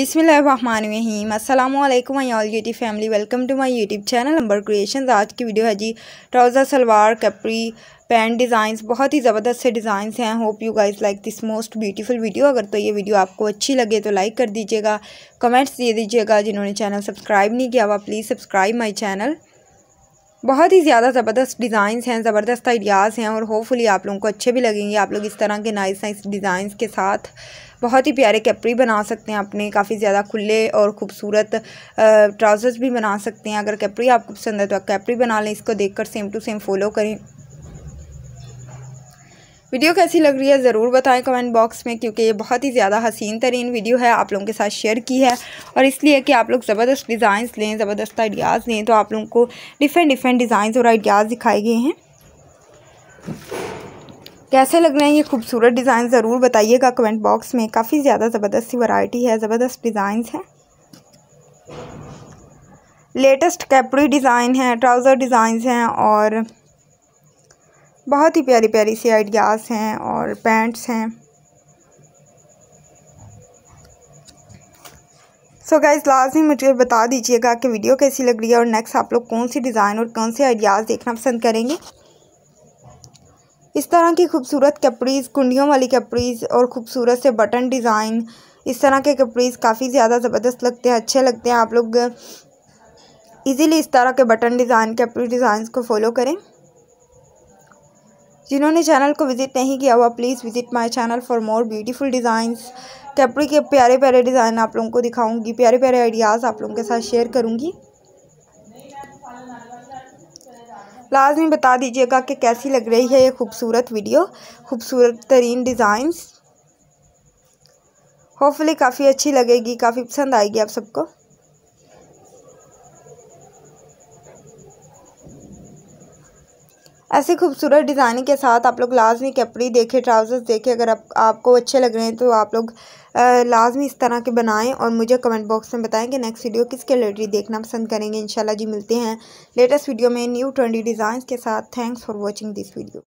अस्सलाम वालेकुम my all YouTube family welcome to my YouTube channel number creation आज की वीडियो है जी ट्राउज़र सलवार कपड़ी पैंट डिज़ाइंस बहुत ही ज़बरदस्त से डिज़ाइंस हैं hope you guys like this most beautiful video अगर तो ये वीडियो आपको अच्छी लगे तो लाइक कर दीजिएगा कमेंट्स दे दीजिएगा जिन्होंने चैनल सब्सक्राइब नहीं किया हुआ प्लीज़ सब्सक्राइब माई चैनल बहुत ही ज़्यादा ज़बरदस्त डिज़ाइंस हैं ज़बरदस्त आइडियाज़ हैं और होपफुली आप लोगों को अच्छे भी लगेंगे आप लोग इस तरह के नाइस नाइस डिज़ाइंस के साथ बहुत ही प्यारे कैपरी बना सकते हैं अपने काफ़ी ज़्यादा खुले और खूबसूरत ट्राउज़र्स भी बना सकते हैं अगर कैपरी आपको पसंद है तो आप कैपरी बना लें इसको देखकर सेम टू सेम फॉलो करें वीडियो कैसी लग रही है ज़रूर बताएं कमेंट बॉक्स में क्योंकि ये बहुत ही ज़्यादा हसीन तरीन वीडियो है आप लोगों के साथ शेयर की है और इसलिए कि आप लोग ज़बरदस्त डिज़ाइंस लें ज़बरदस्त आइडियाज़ लें तो आप लोगों को डिफरेंट डिफरेंट डिज़ाइंस और आइडियाज़ दिखाए गए हैं कैसे लग रहे हैं ये खूबसूरत डिज़ाइन ज़रूर बताइएगा कमेंट बॉक्स में काफ़ी ज़्यादा ज़बरदस्त सी वैरायटी है ज़बरदस्त डिज़ाइंस हैं लेटेस्ट कैपरी डिज़ाइन है ट्राउज़र डिज़ाइंस हैं और बहुत ही प्यारी प्यारी सी आइडियाज़ हैं और पैंट्स हैं सो गाइज लाजमी मुझे बता दीजिएगा कि वीडियो कैसी लग रही है और नेक्स्ट आप लोग कौन सी डिज़ाइन और कौन से आइडियाज़ देखना पसंद करेंगे इस तरह की खूबसूरत कपड़ीज़ कुंडियों वाली कपड़ीज़ और ख़ूबसूरत से बटन डिज़ाइन इस तरह के कपड़ीज़ काफ़ी ज़्यादा ज़बरदस्त लगते हैं अच्छे लगते हैं आप लोग इजीली इस तरह के बटन डिज़ाइन कपड़ी डिज़ाइन को फॉलो करें जिन्होंने चैनल को विजिट नहीं किया हुआ please visit my channel for more beautiful designs कपड़े के प्यारे प्यारे डिज़ाइन आप लोगों को दिखाऊंगी प्यारे प्यारे आइडियाज़ आप लोगों के साथ शेयर करूँगी लाजमी बता दीजिएगा कि कैसी लग रही है ये खूबसूरत वीडियो खूबसूरत तरीन डिज़ाइंस होपफुली काफ़ी अच्छी लगेगी काफ़ी पसंद आएगी आप सबको ऐसे खूबसूरत डिज़ाइनिंग के साथ आप लोग लाजमी कपड़ी देखें ट्राउज़र्स देखें अगर आप, आपको अच्छे लग रहे हैं तो आप लोग लाजमी इस तरह के बनाएं और मुझे कमेंट बॉक्स में बताएं कि नेक्स्ट वीडियो किसके रिलेटेड देखना पसंद करेंगे इंशाल्लाह जी मिलते हैं लेटेस्ट वीडियो में न्यू ट्रेंडी डिज़ाइंस के साथ thanks for watching this video